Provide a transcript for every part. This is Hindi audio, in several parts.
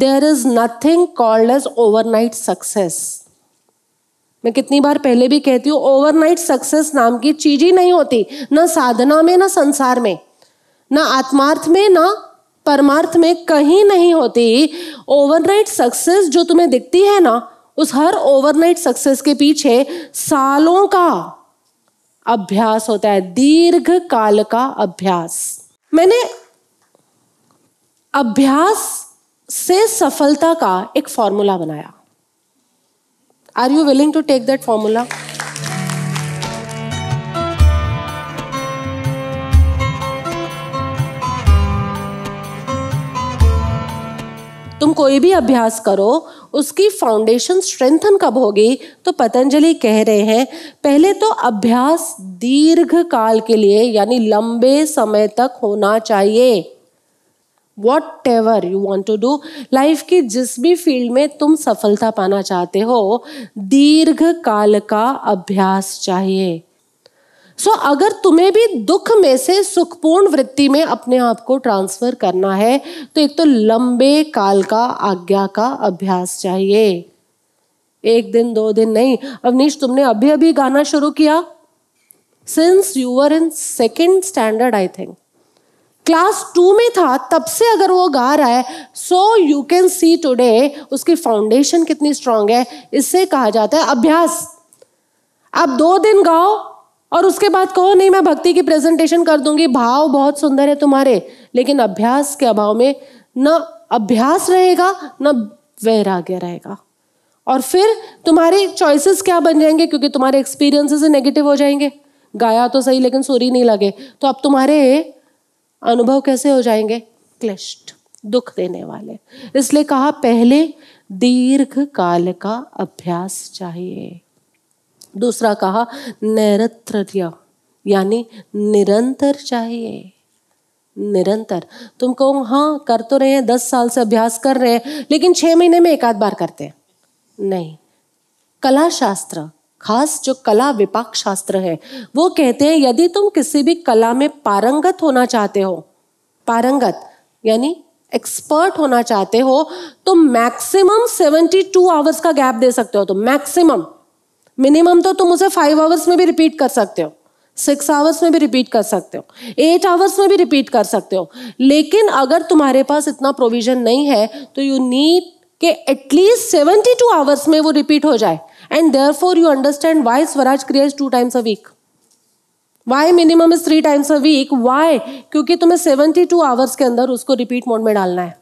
there is nothing called as night success मैं कितनी बार पहले भी कहती हूँ ओवरनाइट सक्सेस नाम की चीज ही नहीं होती ना साधना में ना संसार में ना आत्मार्थ में ना परमार्थ में कहीं नहीं होती ओवरनाइट सक्सेस जो तुम्हें दिखती है ना उस हर ओवरनाइट सक्सेस के पीछे सालों का अभ्यास होता है दीर्घ काल का अभ्यास मैंने अभ्यास से सफलता का एक फॉर्मूला बनाया are you willing to take that formula तुम कोई भी अभ्यास करो उसकी फाउंडेशन स्ट्रेंथन कब होगी तो पतंजलि कह रहे हैं पहले तो अभ्यास दीर्घ काल के लिए यानी लंबे समय तक होना चाहिए whatever you want to do life की जिस भी फील्ड में तुम सफलता पाना चाहते हो दीर्घ काल का अभ्यास चाहिए सो so, अगर तुम्हें भी दुख में से सुखपूर्ण वृत्ति में अपने आप को ट्रांसफर करना है तो एक तो लंबे काल का आज्ञा का अभ्यास चाहिए एक दिन दो दिन नहीं अवनीश तुमने अभी अभी गाना शुरू किया since you are in second standard I think class two में था तब से अगर वो गा रहा है so you can see today उसकी फाउंडेशन कितनी स्ट्रांग है इससे कहा जाता है अभ्यास आप दो दिन गाओ और उसके बाद कहो नहीं मैं भक्ति की प्रेजेंटेशन कर दूंगी भाव बहुत सुंदर है तुम्हारे लेकिन अभ्यास के अभाव में न अभ्यास रहेगा न वैराग्य रहेगा और फिर तुम्हारे चॉइसेस क्या बन जाएंगे क्योंकि तुम्हारे एक्सपीरियंसेस नेगेटिव हो जाएंगे गाया तो सही लेकिन सोरी नहीं लगे तो अब तुम्हारे अनुभव कैसे हो जाएंगे क्लिष्ट दुख देने वाले इसलिए कहा पहले दीर्घ काल का अभ्यास चाहिए दूसरा कहा नैरत्र यानी निरंतर चाहिए निरंतर तुम कहो हाँ कर तो रहे हैं दस साल से अभ्यास कर रहे हैं लेकिन छह महीने में एक आध बार करते हैं नहीं कला शास्त्र खास जो कला विपाक शास्त्र है वो कहते हैं यदि तुम किसी भी कला में पारंगत होना चाहते हो पारंगत यानी एक्सपर्ट होना चाहते हो तो मैक्सिमम 72 आवर्स का गैप दे सकते हो तुम मैक्सिमम मिनिमम तो तुम उसे फाइव आवर्स में भी रिपीट कर सकते हो सिक्स आवर्स में भी रिपीट कर सकते हो एट आवर्स में भी रिपीट कर सकते हो लेकिन अगर तुम्हारे पास इतना प्रोविजन नहीं है तो यू नीड कि एटलीस्ट सेवेंटी टू आवर्स में वो रिपीट हो जाए and therefore you understand why स्वराज क्रियाज two times a week why minimum is three times a week why क्योंकि तुम्हें सेवेंटी टू आवर्स के अंदर उसको रिपीट मोड में डालना है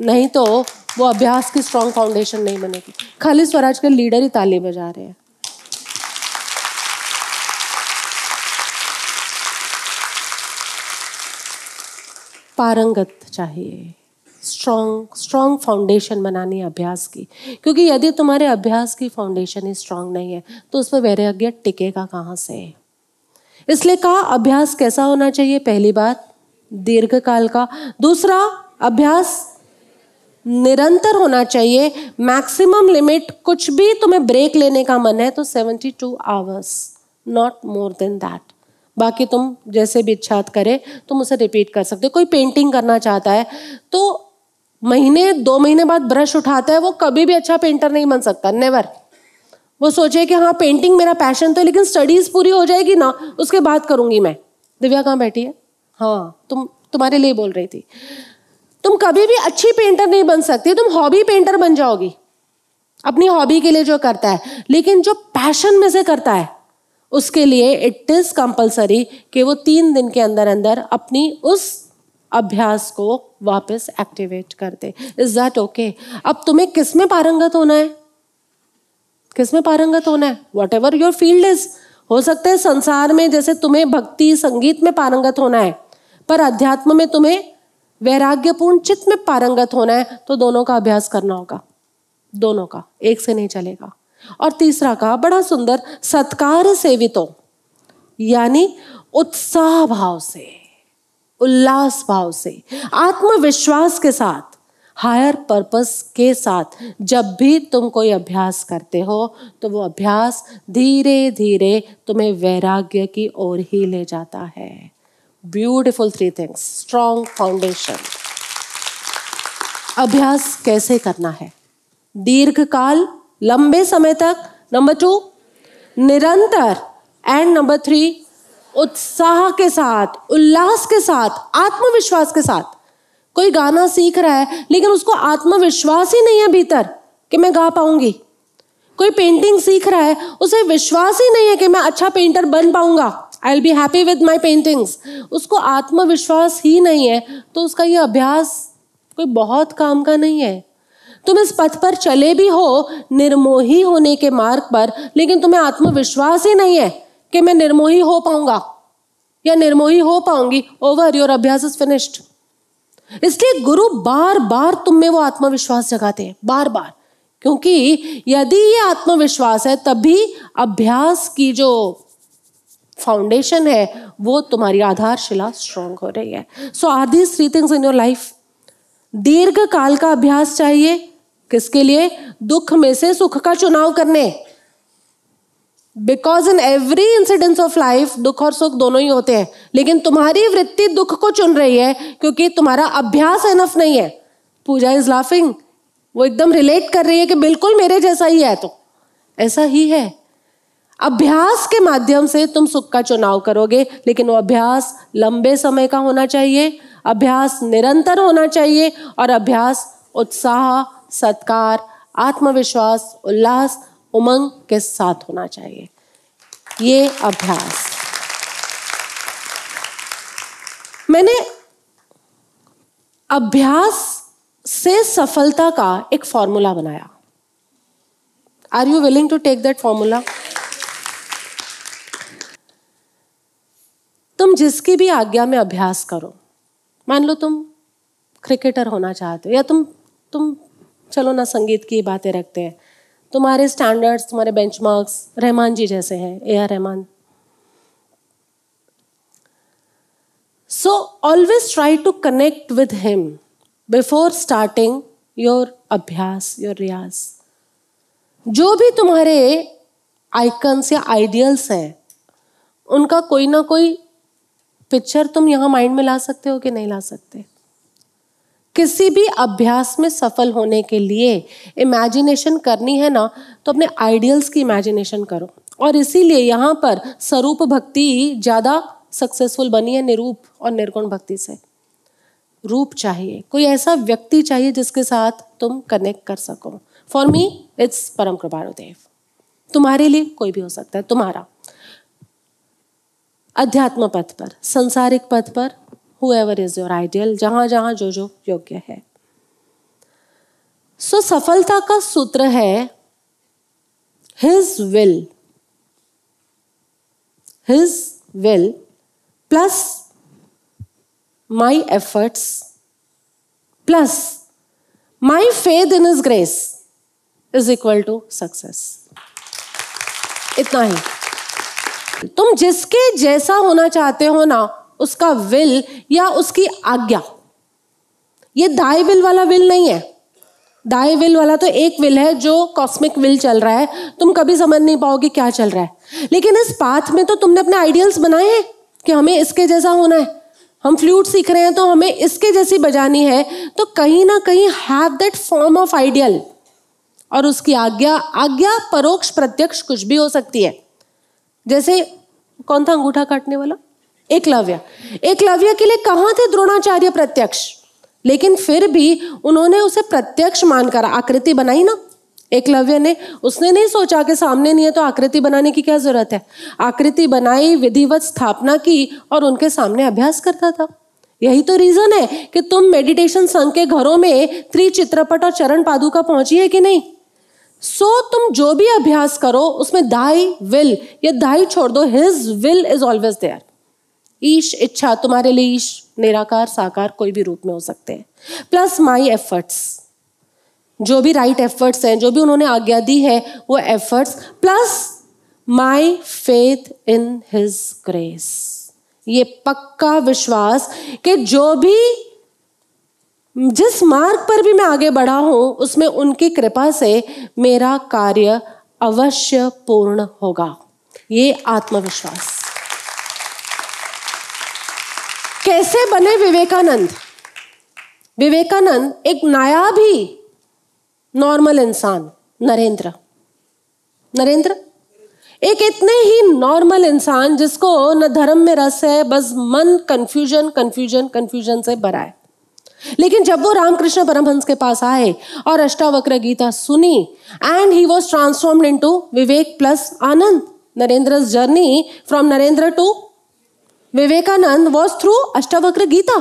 नहीं तो वो अभ्यास की स्ट्रॉन्ग फाउंडेशन नहीं बनेगी खाली स्वराज के लीडर ही ताली बजा रहे हैं पारंगत चाहिए स्ट्रॉन्ग स्ट्रॉन्ग फाउंडेशन बनानी है अभ्यास की क्योंकि यदि तुम्हारे अभ्यास की फाउंडेशन ही स्ट्रांग नहीं है तो उस पर वैराग्य टिकेगा कहाँ से इसलिए कहा अभ्यास कैसा होना चाहिए पहली बात दीर्घ काल का दूसरा अभ्यास निरंतर होना चाहिए मैक्सिमम लिमिट कुछ भी तुम्हें ब्रेक लेने का मन है तो seventy two hours not more than that बाकी तुम जैसे भी इच्छा करे तुम उसे रिपीट कर सकते हो कोई पेंटिंग करना चाहता है तो महीने दो महीने बाद ब्रश उठाता है वो कभी भी अच्छा पेंटर नहीं बन सकता नेवर वो सोचे कि हाँ पेंटिंग मेरा पैशन तो है लेकिन स्टडीज पूरी हो जाएगी ना उसके बाद करूंगी मैं दिव्या कहाँ बैठी है हाँ तुम तुम्हारे लिए बोल रही थी तुम कभी भी अच्छी पेंटर नहीं बन सकती तुम हॉबी पेंटर बन जाओगी अपनी हॉबी के लिए जो करता है लेकिन जो पैशन में से करता है उसके लिए इट इज कंपल्सरी कि वो तीन दिन के अंदर अंदर अपनी उस अभ्यास को वापस एक्टिवेट कर दे इज दैट ओके अब तुम्हें किस में पारंगत होना है किस में पारंगत होना है whatever your field is हो सकता है संसार में जैसे तुम्हें भक्ति संगीत में पारंगत होना है पर अध्यात्म में तुम्हें वैराग्यपूर्ण चित्त में पारंगत होना है तो दोनों का अभ्यास करना होगा दोनों का एक से नहीं चलेगा और तीसरा का बड़ा सुंदर सत्कार सेवितों यानी उत्साह भाव से उल्लास भाव से आत्मविश्वास के साथ हायर पर्पस के साथ जब भी तुम कोई अभ्यास करते हो तो वो अभ्यास धीरे धीरे तुम्हें वैराग्य की ओर ही ले जाता है beautiful three things strong foundation अभ्यास कैसे करना है दीर्घ काल लंबे समय तक नंबर टू निरंतर एंड नंबर थ्री उत्साह के साथ उल्लास के साथ आत्मविश्वास के साथ कोई गाना सीख रहा है लेकिन उसको आत्मविश्वास ही नहीं है भीतर कि मैं गा पाऊंगी कोई पेंटिंग सीख रहा है उसे विश्वास ही नहीं है कि मैं अच्छा पेंटर बन पाऊंगा I will be happy with my paintings उसको आत्मविश्वास ही नहीं है तो उसका यह अभ्यास कोई बहुत काम का नहीं है तुम इस पथ पर चले भी हो निर्मोही होने के मार्ग पर लेकिन तुम्हें आत्मविश्वास ही नहीं है કેમે નિર્મોહી હો પાઉંગા يا નિર્મોહી હો પાઉંગી ઓવર યોર પ્રેક્ટિસ ફિનિશ્ડ ઇસલી ગુરુ બાર બાર તુમે વો આત્મવિશ્વાસ જગاتے બાર બાર ક્યોકી યદી ય આત્મવિશ્વાસ હે તબહી અભ્યાસ કી જો ફાઉન્ડેશન હે વો તુમારી આધારશિલા સ્ટ્રોંગ હો રહી હે સો આધી three things in your life દીર્ઘકાલ કા અભ્યાસ ચાહીએ કિસકે લિયે દુખ મેસે સુખ કા ચુનાવ કરને because in every incidence of life दुख और सुख दोनों ही होते हैं लेकिन तुम्हारी वृत्ति दुख को चुन रही है क्योंकि तुम्हारा अभ्यास एनफ नहीं है पूजा इज लाफिंग वो एकदम रिलेट कर रही है कि बिल्कुल मेरे जैसा ही है तो ऐसा ही है अभ्यास के माध्यम से तुम सुख का चुनाव करोगे लेकिन वो अभ्यास लंबे समय का होना चाहिए अभ्यास निरंतर होना चाहिए और अभ्यास उत्साह सत्कार आत्मविश्वास उल्लास उमंग के साथ होना चाहिए ये अभ्यास मैंने अभ्यास से सफलता का एक फॉर्मूला बनाया are you willing to take that formula तुम जिसकी भी आज्ञा में अभ्यास करो मान लो तुम क्रिकेटर होना चाहते हो या तुम तुम चलो ना संगीत की बातें रखते हैं तुम्हारे स्टैंडर्ड्स तुम्हारे बेंचमार्क्स रहमान जी जैसे हैं A R Rahman so always try to connect with him before starting your अभ्यास योर रियाज जो भी तुम्हारे आइकन्स या आइडियल्स हैं उनका कोई ना कोई पिक्चर तुम यहाँ माइंड में ला सकते हो कि नहीं ला सकते किसी भी अभ्यास में सफल होने के लिए इमेजिनेशन करनी है ना तो अपने आइडियल्स की इमेजिनेशन करो और इसीलिए यहाँ पर स्वरूप भक्ति ज़्यादा सक्सेसफुल बनी है निरूप और निर्गुण भक्ति से रूप चाहिए कोई ऐसा व्यक्ति चाहिए जिसके साथ तुम कनेक्ट कर सको फॉर मी इट्स परम कृपाणुदेव तुम्हारे लिए कोई भी हो सकता है तुम्हारा अध्यात्म पथ पर संसारिक पथ पर एवर इज योर आइडियल जहां जहां जो जो योग्य है सो so, सफलता का सूत्र है his will his will plus my efforts plus my faith in his grace is equal to success इतना ही तुम जिसके जैसा होना चाहते हो ना उसका विल या उसकी आज्ञा ये दाए विल वाला विल नहीं है दाए विल वाला तो एक विल है जो कॉस्मिक विल चल रहा है तुम कभी समझ नहीं पाओगे क्या चल रहा है लेकिन इस पाथ में तो तुमने अपने आइडियल्स बनाए हैं कि हमें इसके जैसा होना है हम फ्लूट सीख रहे हैं तो हमें इसके जैसी बजानी है तो कहीं ना कहीं have that form of ideal और उसकी आज्ञा आज्ञा परोक्ष प्रत्यक्ष कुछ भी हो सकती है जैसे कौन था अंगूठा काटने वाला एकलव्य एकलव्य के लिए कहाँ थे द्रोणाचार्य प्रत्यक्ष लेकिन फिर भी उन्होंने उसे प्रत्यक्ष मानकर आकृति बनाई ना एकलव्य ने उसने नहीं सोचा कि सामने नहीं है तो आकृति बनाने की क्या जरूरत है आकृति बनाई विधिवत स्थापना की और उनके सामने अभ्यास करता था यही तो रीजन है कि तुम मेडिटेशन संघ के घरों में त्रिचित्रपट और चरण पादुका पहुंची है कि नहीं सो so, तुम जो भी अभ्यास करो उसमें दाई विल या दाई छोड़ दो his will is always there ईश इच्छा तुम्हारे लिए ईश निराकार साकार कोई भी रूप में हो सकते हैं प्लस माई एफर्ट्स जो भी राइट right एफर्ट्स हैं जो भी उन्होंने आज्ञा दी है वो efforts plus my faith in his grace ये पक्का विश्वास कि जो भी जिस मार्ग पर भी मैं आगे बढ़ा हूं उसमें उनकी कृपा से मेरा कार्य अवश्य पूर्ण होगा ये आत्मविश्वास कैसे बने विवेकानंद विवेकानंद एक नया भी नॉर्मल इंसान नरेंद्र नरेंद्र एक इतने ही नॉर्मल इंसान जिसको न धर्म में रस है बस मन कंफ्यूजन कंफ्यूजन कंफ्यूजन से भरा है लेकिन जब वो रामकृष्ण परमहंस के पास आए और अष्टावक्र गीता सुनी and he was transformed into Vivek plus Anand Narendra journey from Narendra to Vivekananda was through Ashtavakra Gita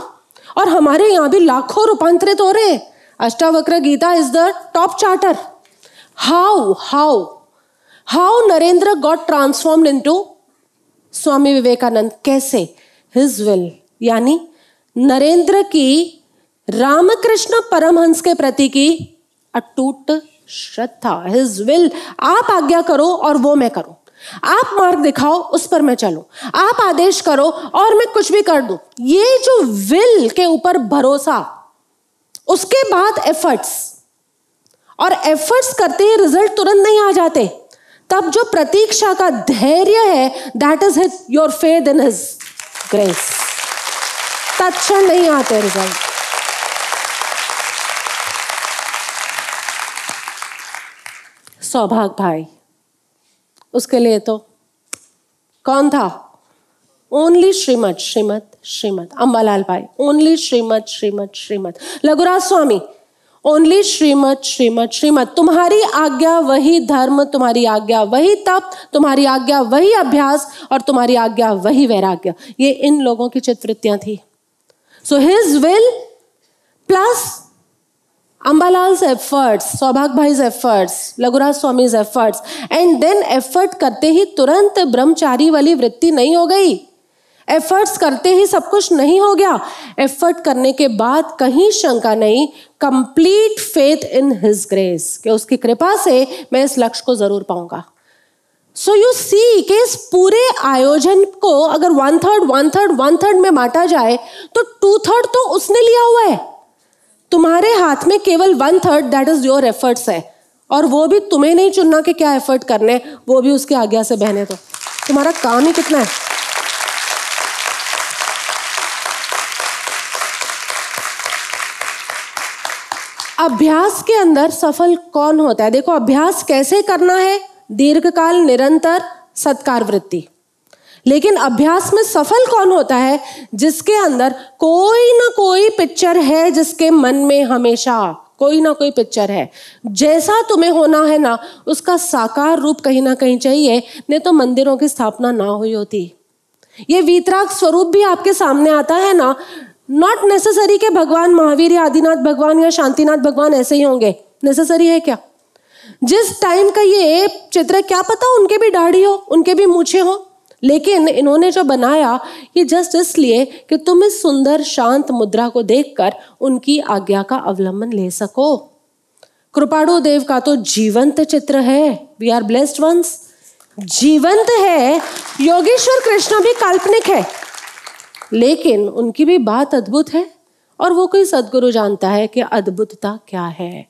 और हमारे यहाँ भी लाखों रूपांतरित हो रहे हैं Ashtavakra Gita is the top charter how how how Narendra got transformed to Swami Vivekananda कैसे हिज विल यानी नरेंद्र की रामकृष्ण परमहंस के प्रति की अटूट श्रद्धा हिज विल आप आज्ञा करो और वो मैं करूं आप मार्ग दिखाओ उस पर मैं चलूं आप आदेश करो और मैं कुछ भी कर दूं ये जो विल के ऊपर भरोसा उसके बाद एफर्ट्स और एफर्ट्स करते ही रिजल्ट तुरंत नहीं आ जाते तब जो प्रतीक्षा का धैर्य है that is his your faith in his grace तत्क्षण नहीं आते रिजल्ट सौभाग भाई उसके लिए तो कौन था only Shrimad Shrimad Shrimad Ambalal Bhai only Shrimad Shrimad Shrimad Laghuraj Swami only Shrimad Shrimad Shrimad तुम्हारी आज्ञा वही धर्म तुम्हारी आज्ञा वही तप तुम्हारी आज्ञा वही अभ्यास और तुम्हारी आज्ञा वही वैराग्य ये इन लोगों की चित्रवृत्तियां थी so his will plus Ambalal efforts Saubhag Bhai efforts Laghuraj Swami efforts and then effort करते ही तुरंत ब्रह्मचारी वाली वृत्ति नहीं हो गई एफर्ट्स करते ही सब कुछ नहीं हो गया एफर्ट करने के बाद कहीं शंका नहीं complete faith in his grace कि उसकी कृपा से मैं इस लक्ष्य को जरूर पाऊंगा सो यू सी के इस पूरे आयोजन को अगर one third one third one third में बांटा जाए तो टू थर्ड तो उसने लिया हुआ है तुम्हारे हाथ में केवल one third that is your efforts है और वो भी तुम्हें नहीं चुनना कि क्या एफर्ट करने वो भी उसके आज्ञा से बहने तो तुम्हारा काम ही कितना है अभ्यास के अंदर सफल कौन होता है देखो अभ्यास कैसे करना है दीर्घकाल निरंतर सत्कार वृत्ति लेकिन अभ्यास में सफल कौन होता है जिसके अंदर कोई ना कोई पिक्चर है जिसके मन में हमेशा कोई ना कोई पिक्चर है जैसा तुम्हें होना है ना उसका साकार रूप कहीं ना कहीं चाहिए नहीं तो मंदिरों की स्थापना ना हुई होती ये वीतराग स्वरूप भी आपके सामने आता है ना नॉट नेसेसरी के भगवान महावीर या आदिनाथ भगवान या शांतिनाथ भगवान ऐसे ही होंगे नेसेसरी है क्या जिस टाइम का ये चित्र क्या पता उनके भी दाढ़ी हो उनके भी मूछे हो लेकिन इन्होंने जो बनाया ये जस्ट इसलिए कि तुम इस सुंदर शांत मुद्रा को देखकर उनकी आज्ञा का अवलंबन ले सको कृपाणु देव का तो जीवंत चित्र है वी आर ब्लेस्ड वंस जीवंत है योगेश्वर कृष्ण भी काल्पनिक है लेकिन उनकी भी बात अद्भुत है और वो कोई सदगुरु जानता है कि अद्भुतता क्या है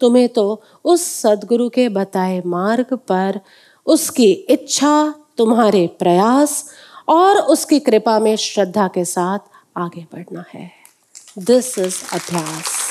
तुम्हें तो उस सदगुरु के बताए मार्ग पर उसकी इच्छा तुम्हारे प्रयास और उसकी कृपा में श्रद्धा के साथ आगे बढ़ना है दिस इज अभ्यास